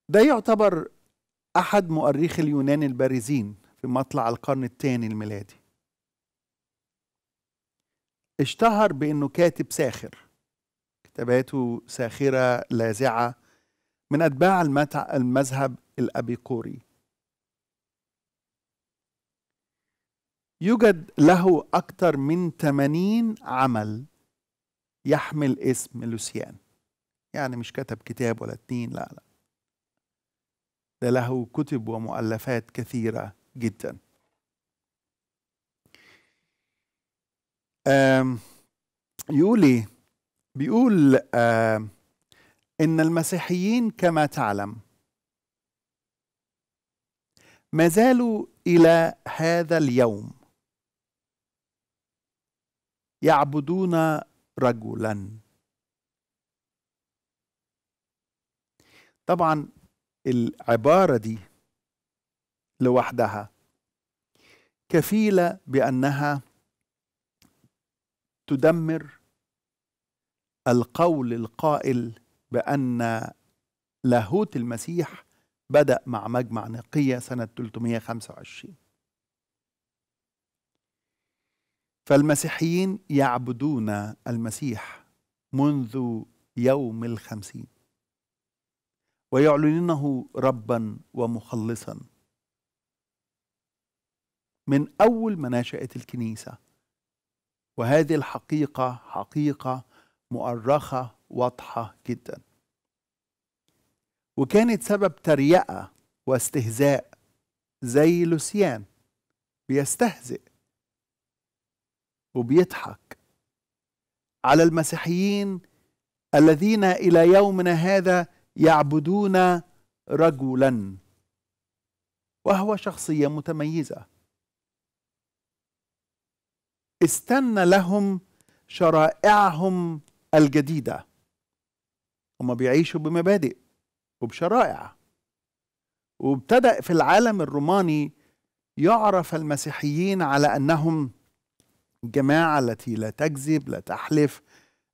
A: ده يعتبر أحد مؤرخي اليونان البارزين في مطلع القرن الثاني الميلادي اشتهر بأنه كاتب ساخر كتاباته ساخرة لاذعة من أتباع المذهب الأبيقوري يوجد له أكثر من 80 عمل يحمل اسم لوسيان يعني مش كتب كتاب ولا اتنين لا لا ده له كتب ومؤلفات كثيرة جدا يولي بيقول إن المسيحيين كما تعلم ما زالوا إلى هذا اليوم يعبدون رجلا طبعا العباره دي لوحدها كفيله بانها تدمر القول القائل بان لاهوت المسيح بدأ مع مجمع نقية سنة 325 فالمسيحيين يعبدون المسيح منذ يوم الخمسين ويعلنونه ربا ومخلصا من أول ما نشأت الكنيسة وهذه الحقيقة حقيقة مؤرخة واضحة جدا وكانت سبب تريقة واستهزاء زي لوسيان بيستهزئ وبيضحك على المسيحيين الذين الى يومنا هذا يعبدون رجلا وهو شخصيه متميزه استنى لهم شرائعهم الجديده هم بيعيشوا بمبادئ وبشرائع وابتدا في العالم الروماني يعرف المسيحيين على انهم الجماعة التي لا تكذب لا تحلف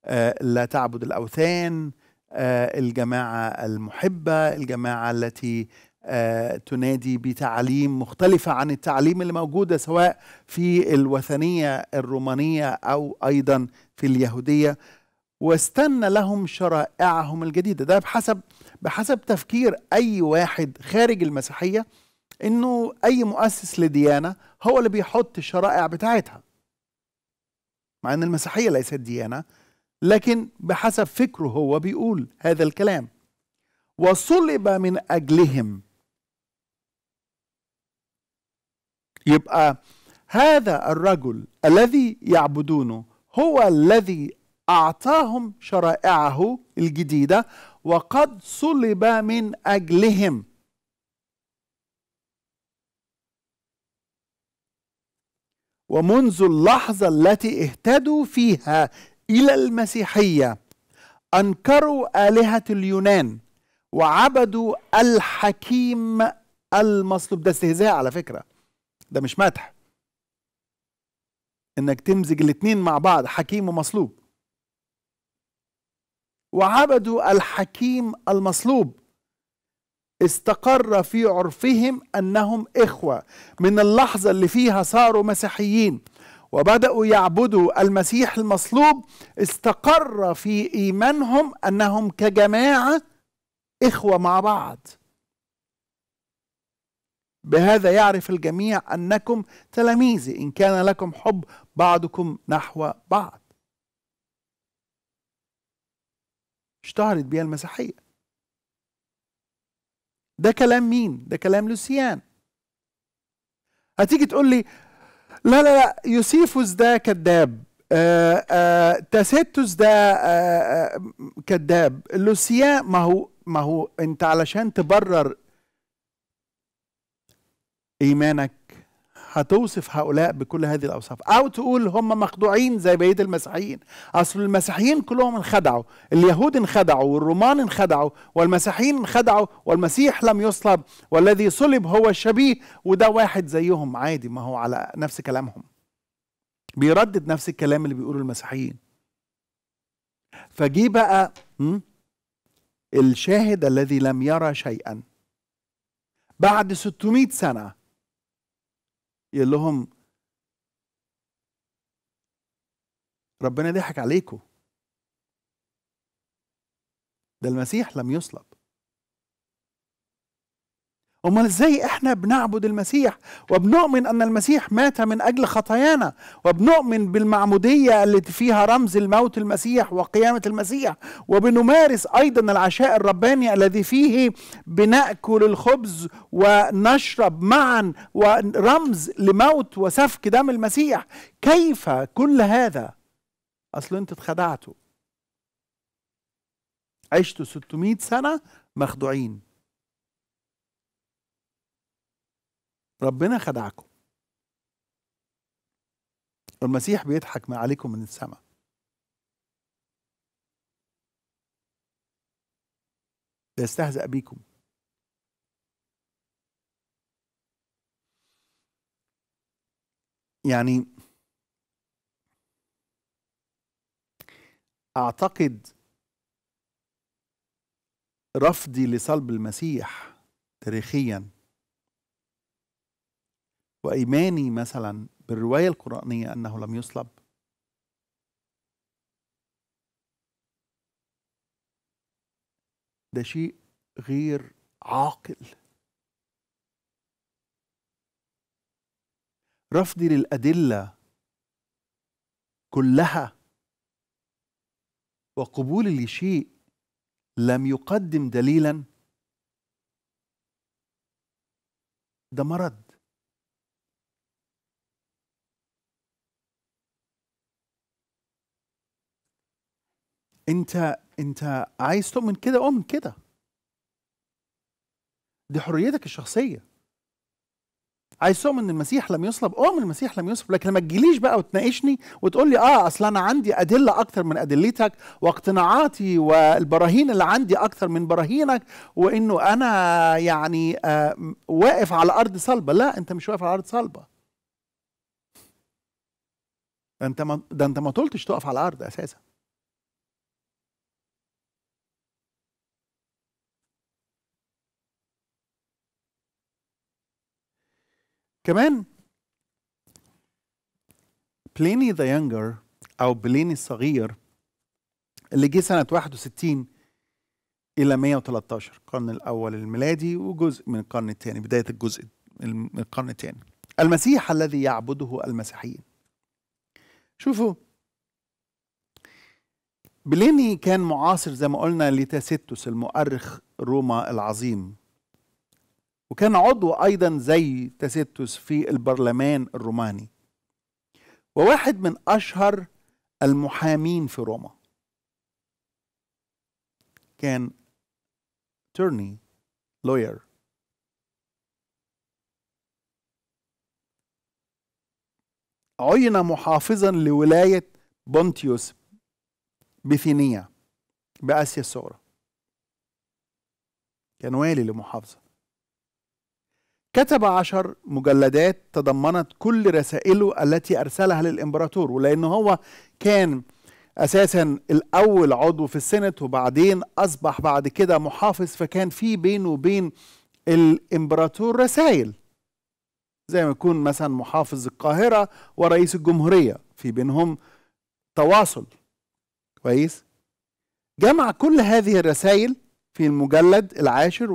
A: آه، لا تعبد الأوثان آه، الجماعة المحبة الجماعة التي آه، تنادي بتعليم مختلفة عن التعليم اللي موجودة سواء في الوثنية الرومانية أو أيضا في اليهودية واستنى لهم شرائعهم الجديدة ده بحسب بحسب تفكير أي واحد خارج المسيحية إنه أي مؤسس لديانة هو اللي بيحط الشرائع بتاعتها مع أن المسيحية ليست ديانة لكن بحسب فكره هو بيقول هذا الكلام وصلب من أجلهم يبقى هذا الرجل الذي يعبدونه هو الذي أعطاهم شرائعه الجديدة وقد صلب من أجلهم ومنذ اللحظة التي اهتدوا فيها إلى المسيحية أنكروا آلهة اليونان وعبدوا الحكيم المصلوب ده استهزاء على فكرة ده مش مدح انك تمزج الاتنين مع بعض حكيم ومصلوب وعبدوا الحكيم المصلوب استقر في عرفهم انهم اخوه من اللحظه اللي فيها صاروا مسيحيين وبداوا يعبدوا المسيح المصلوب استقر في ايمانهم انهم كجماعه اخوه مع بعض بهذا يعرف الجميع انكم تلاميذي ان كان لكم حب بعضكم نحو بعض اشتهرت بها المسيحيه ده كلام مين ده كلام لوسيان هتيجي تقول لي لا لا لا يوسيفوس ده كذاب آه، آه، تاسيتوس تاستوس ده آه، كذاب لوسيان ما هو ما هو انت علشان تبرر ايمانك هتوصف هؤلاء بكل هذه الاوصاف او تقول هم مخدوعين زي بقيه المسيحيين اصل المسيحيين كلهم انخدعوا اليهود انخدعوا والرومان انخدعوا والمسيحيين انخدعوا والمسيح لم يصلب والذي صلب هو الشبيه وده واحد زيهم عادي ما هو على نفس كلامهم بيردد نفس الكلام اللي بيقوله المسيحيين فجي بقى الشاهد الذي لم يرى شيئا بعد 600 سنه يقول لهم ربنا ضحك عليكم ده المسيح لم يصلب امال ازاي احنا بنعبد المسيح وبنؤمن ان المسيح مات من اجل خطايانا وبنؤمن بالمعموديه التي فيها رمز الموت المسيح وقيامه المسيح وبنمارس ايضا العشاء الرباني الذي فيه بناكل الخبز ونشرب معا ورمز لموت وسفك دم المسيح كيف كل هذا اصل انت اتخدعتوا عشتوا 600 سنه مخدوعين ربنا خدعكم والمسيح بيضحك عليكم من السماء بيستهزأ بيكم يعني اعتقد رفضي لصلب المسيح تاريخيا وإيماني مثلا بالرواية القرآنية أنه لم يصلب ده شيء غير عاقل رفضي للأدلة كلها وقبولي لشيء لم يقدم دليلا ده مرض انت انت عايز تؤمن كده اؤمن كده دي حريتك الشخصيه عايز تؤمن ان المسيح لم يصلب اؤمن المسيح لم يصلب لكن ما تجيليش بقى وتناقشني وتقول لي اه اصل انا عندي ادله اكتر من ادلتك واقتناعاتي والبراهين اللي عندي اكتر من براهينك وانه انا يعني آه واقف على ارض صلبه لا انت مش واقف على ارض صلبه ده انت ما ده انت ما طولتش تقف على الارض اساسا كمان بليني ذا يونجر أو بليني الصغير اللي جه سنة 61 إلى 113 القرن الأول الميلادي وجزء من القرن الثاني بداية الجزء من القرن الثاني المسيح الذي يعبده المسيحيين شوفوا بليني كان معاصر زي ما قلنا لتاستوس المؤرخ روما العظيم وكان عضو أيضا زي تاستوس في البرلمان الروماني وواحد من أشهر المحامين في روما كان attorney لوير عين محافظا لولاية بونتيوس بثينية بآسيا الصغرى كان والي لمحافظة كتب عشر مجلدات تضمنت كل رسائله التي أرسلها للإمبراطور ولأن هو كان أساسا الأول عضو في السنت وبعدين أصبح بعد كده محافظ فكان في بينه وبين الإمبراطور رسائل زي ما يكون مثلا محافظ القاهرة ورئيس الجمهورية في بينهم تواصل كويس جمع كل هذه الرسائل في المجلد العاشر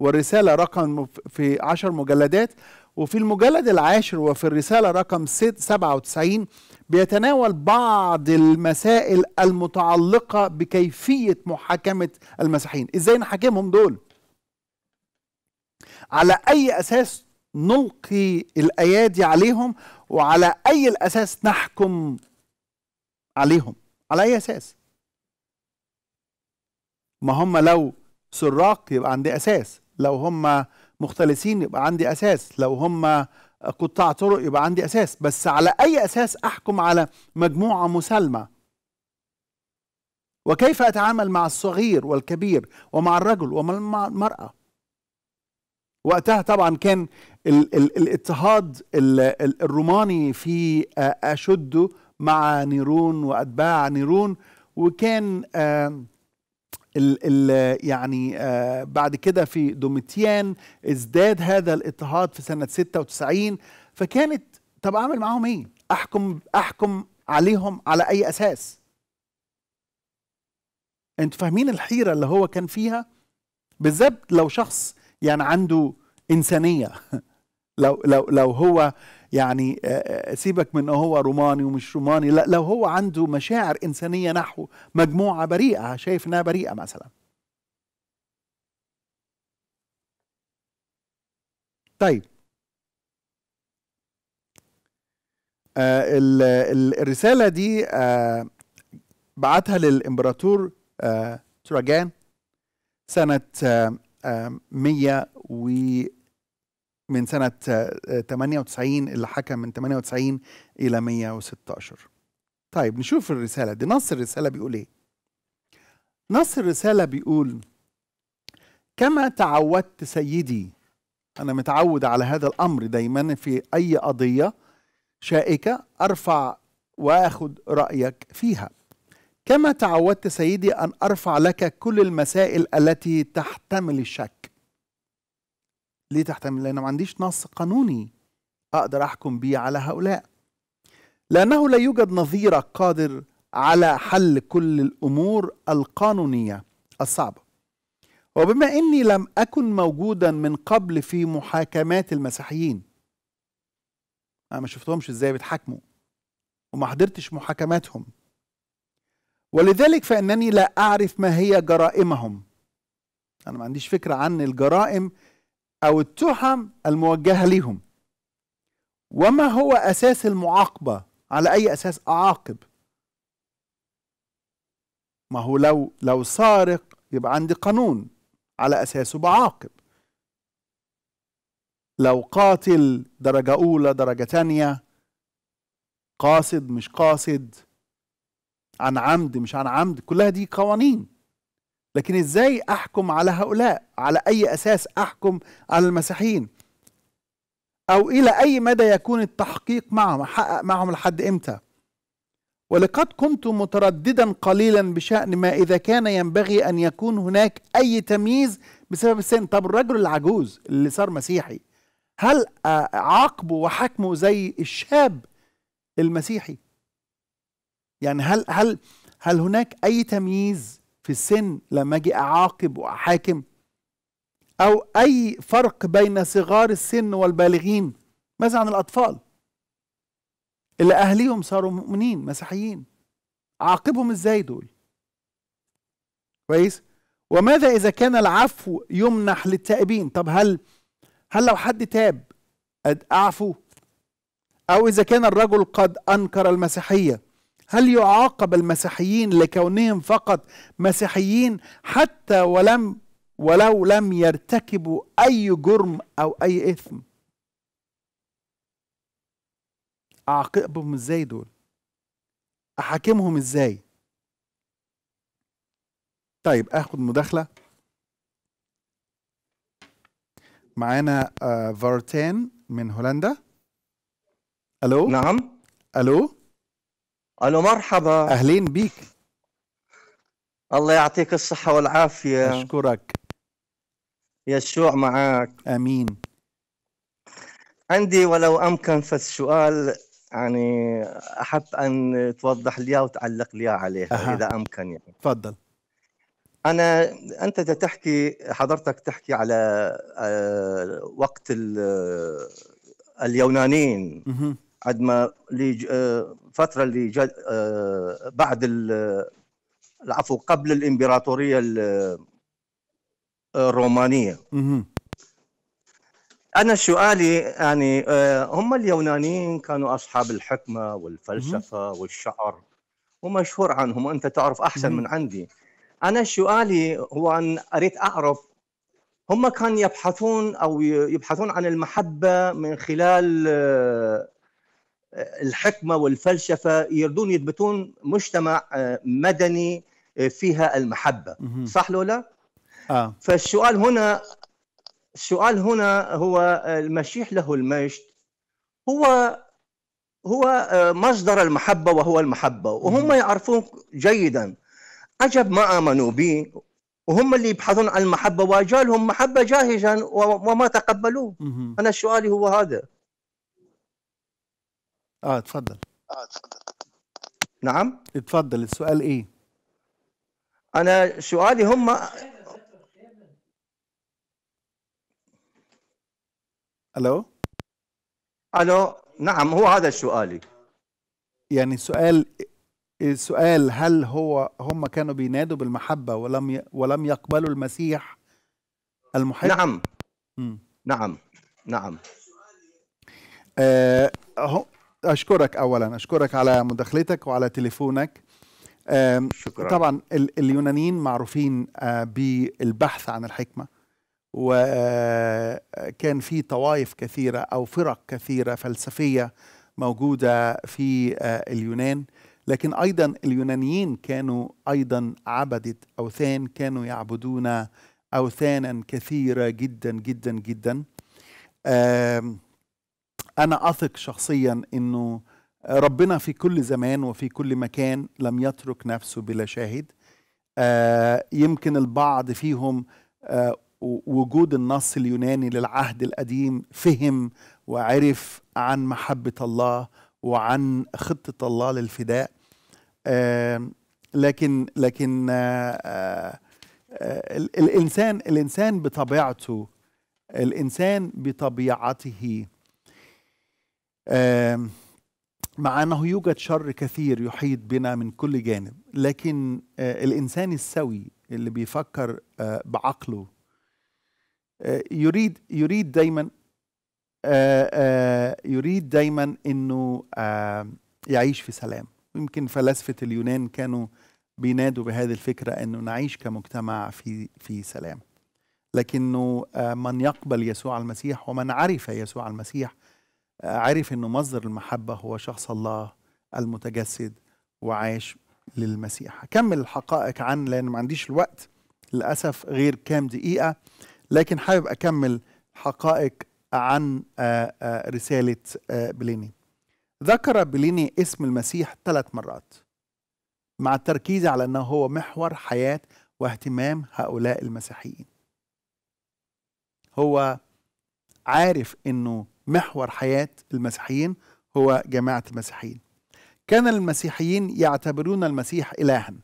A: والرسالة رقم في عشر مجلدات وفي المجلد العاشر وفي الرسالة رقم 97 بيتناول بعض المسائل المتعلقة بكيفية محاكمة المسيحيين ازاي نحاكمهم دول على أي أساس نلقي الأيادي عليهم وعلى أي الأساس نحكم عليهم على أي أساس ما هم لو سراق يبقى عندي أساس لو هم مختلسين يبقى عندي اساس لو هم قطاع طرق يبقى عندي اساس بس على اي اساس احكم على مجموعه مسالمه وكيف اتعامل مع الصغير والكبير ومع الرجل ومع المراه وقتها طبعا كان ال ال الاضطهاد ال ال الروماني في اشده مع نيرون واتباع نيرون وكان آه ال ال يعني آه بعد كده في دوميتيان ازداد هذا الاضطهاد في سنة 96 فكانت طب أعمل معاهم إيه؟ أحكم أحكم عليهم على أي أساس؟ أنتوا فاهمين الحيرة اللي هو كان فيها؟ بالذات لو شخص يعني عنده إنسانية (laughs) لو لو لو هو يعني آه، آه، سيبك من هو روماني ومش روماني لا لو هو عنده مشاعر إنسانية نحو مجموعة بريئة شايف إنها بريئة مثلا طيب آه الرسالة دي آه بعتها للإمبراطور آه تراجان سنة 100 آه، و من سنة 98 آه، اللي حكم من 98 إلى 116 طيب نشوف الرسالة دي نص الرسالة بيقول إيه نص الرسالة بيقول كما تعودت سيدي أنا متعود على هذا الأمر دايما في أي قضية شائكة أرفع وأخذ رأيك فيها كما تعودت سيدي أن أرفع لك كل المسائل التي تحتمل الشك ليه تحتمل؟ لأن ما عنديش نص قانوني أقدر أحكم بيه على هؤلاء لأنه لا يوجد نظير قادر على حل كل الأمور القانونية الصعبة وبما أني لم أكن موجودا من قبل في محاكمات المسيحيين أنا ما شفتهمش إزاي بيتحاكموا وما حضرتش محاكماتهم ولذلك فإنني لا أعرف ما هي جرائمهم أنا ما عنديش فكرة عن الجرائم أو التهم الموجهة ليهم وما هو أساس المعاقبة على أي أساس أعاقب ما هو لو لو سارق يبقى عندي قانون على أساسه بعاقب لو قاتل درجة أولى درجة تانية قاصد مش قاصد عن عمد مش عن عمد كلها دي قوانين لكن ازاي احكم على هؤلاء على اي اساس احكم على المسيحيين او الى اي مدى يكون التحقيق معهم احقق معهم لحد امتى ولقد كنت مترددا قليلا بشان ما اذا كان ينبغي ان يكون هناك اي تمييز بسبب السن طب الرجل العجوز اللي صار مسيحي هل عاقبه وحكمه زي الشاب المسيحي يعني هل هل هل هناك اي تمييز في السن لما اجي اعاقب واحاكم او اي فرق بين صغار السن والبالغين ماذا عن الاطفال اللي اهليهم صاروا مؤمنين مسيحيين اعاقبهم ازاي دول كويس وماذا اذا كان العفو يمنح للتائبين طب هل هل لو حد تاب اعفو او اذا كان الرجل قد انكر المسيحيه هل يعاقب المسيحيين لكونهم فقط مسيحيين حتى ولم ولو لم يرتكبوا اي جرم او اي اثم اعاقبهم ازاي دول احاكمهم ازاي طيب اخد مداخله معانا آه، فارتين من هولندا الو نعم الو
E: الو مرحبا اهلين بيك الله يعطيك الصحة والعافية اشكرك يشوع معك امين عندي ولو امكن فالسؤال يعني احب ان توضح لي وتعلق لي عليه أه. اذا امكن يعني تفضل انا انت تحكي حضرتك تحكي على آه، وقت آه، اليونانيين عندما الفتره اللي جد آه، بعد العفو قبل الامبراطوريه آه، الرومانيه انا سؤالي يعني آه، هم اليونانيين كانوا اصحاب الحكمه والفلسفه والشعر ومشهور عنهم انت تعرف احسن من عندي انا سؤالي هو ان اريد اعرف هم كانوا يبحثون او يبحثون عن المحبه من خلال الحكمه والفلسفه يردون يثبتون مجتمع آه، مدني آه، فيها المحبه صح لو لا؟ آه. فالسؤال هنا السؤال هنا هو آه، المشيح له المجد هو هو مصدر المحبه وهو المحبه وهم يعرفون جيدا عجب ما امنوا به وهم اللي يبحثون عن المحبه واجالهم محبه جاهزا وما تقبلوه انا سؤالي هو هذا اه اتفضل اه اتفضل نعم اتفضل السؤال ايه انا سؤالي هم الو
A: الو نعم هو هذا سؤالي يعني سؤال السؤال هل هو هم كانوا بينادوا بالمحبة ولم ي... ولم يقبلوا المسيح المحب نعم م. نعم نعم آه اشكرك اولا اشكرك على مداخلتك وعلى تليفونك شكرا طبعا اليونانيين معروفين آه، بالبحث عن الحكمه وكان آه، في طوائف كثيره او فرق كثيره فلسفيه موجوده في آه، اليونان لكن ايضا اليونانيين كانوا ايضا عبده اوثان كانوا يعبدون اوثانا كثيره جدا جدا جدا أنا أثق شخصيا أنه ربنا في كل زمان وفي كل مكان لم يترك نفسه بلا شاهد آه، يمكن البعض فيهم آه، وجود النص اليوناني للعهد القديم فهم وعرف عن محبة الله وعن خطة الله للفداء آه، لكن لكن الإنسان الإنسان بطبيعته الإنسان بطبيعته مع انه يوجد شر كثير يحيط بنا من كل جانب لكن آه، الانسان السوي اللي بيفكر آه، بعقله آه، يريد يريد دايما يريد دايما انه يعيش في سلام يمكن فلاسفه اليونان كانوا بينادوا بهذه الفكره انه نعيش كمجتمع في في سلام لكنه من يقبل يسوع المسيح ومن عرف يسوع المسيح عرف أنه مصدر المحبة هو شخص الله المتجسد وعاش للمسيح هكمل الحقائق عن لأن ما عنديش الوقت للأسف غير كام دقيقة لكن حابب أكمل حقائق عن آه، آه، رسالة آه، بليني ذكر بليني اسم المسيح ثلاث مرات مع التركيز على أنه هو محور حياة واهتمام هؤلاء المسيحيين هو عارف أنه محور حياة المسيحيين هو جماعة المسيحيين كان المسيحيين يعتبرون المسيح إلها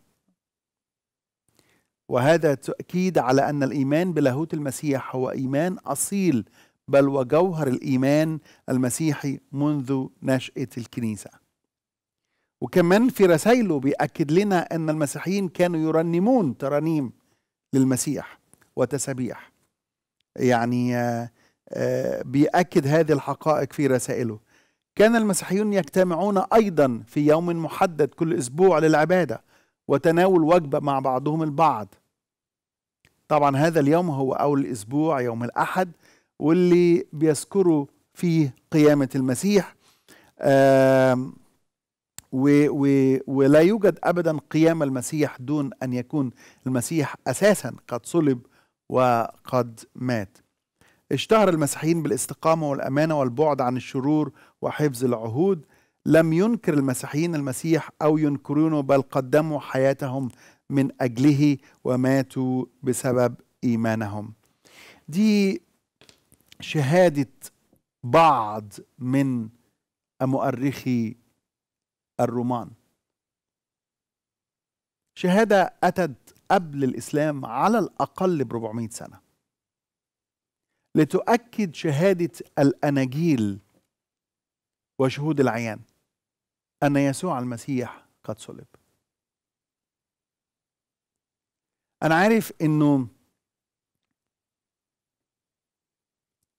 A: وهذا تأكيد على أن الإيمان بلاهوت المسيح هو إيمان أصيل بل وجوهر الإيمان المسيحي منذ نشأة الكنيسة وكمان في رسائله بيأكد لنا أن المسيحيين كانوا يرنمون ترانيم للمسيح وتسابيح يعني آه، بيأكد هذه الحقائق في رسائله كان المسيحيون يجتمعون أيضا في يوم محدد كل أسبوع للعبادة وتناول وجبة مع بعضهم البعض طبعا هذا اليوم هو أول الأسبوع يوم الأحد واللي بيذكروا فيه قيامة المسيح و و ولا يوجد أبدا قيام المسيح دون أن يكون المسيح أساسا قد صلب وقد مات اشتهر المسيحيين بالاستقامة والأمانة والبعد عن الشرور وحفظ العهود لم ينكر المسيحيين المسيح أو ينكرونه بل قدموا حياتهم من أجله وماتوا بسبب إيمانهم دي شهادة بعض من مؤرخي الرومان شهادة أتت قبل الإسلام على الأقل ب 400 سنة لتؤكد شهادة الأناجيل وشهود العيان أن يسوع المسيح قد صلب أنا عارف أنه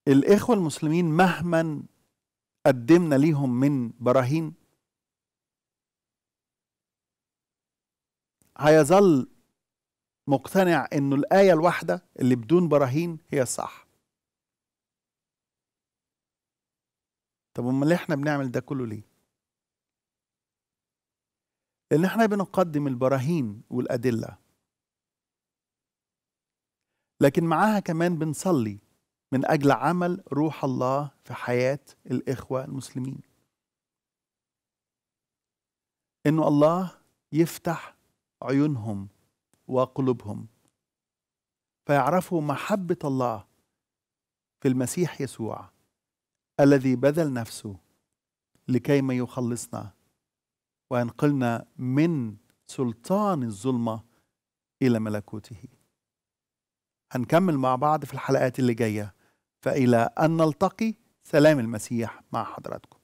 A: الإخوة المسلمين مهما قدمنا ليهم من براهين هيظل مقتنع أنه الآية الواحدة اللي بدون براهين هي الصح طب امال احنا بنعمل ده كله ليه لان احنا بنقدم البراهين والادله لكن معاها كمان بنصلي من اجل عمل روح الله في حياه الاخوه المسلمين انه الله يفتح عيونهم وقلوبهم فيعرفوا محبه الله في المسيح يسوع الذي بذل نفسه لكيما يخلصنا وينقلنا من سلطان الظلمه الى ملكوته هنكمل مع بعض في الحلقات اللي جايه فإلى أن نلتقي سلام المسيح مع حضراتكم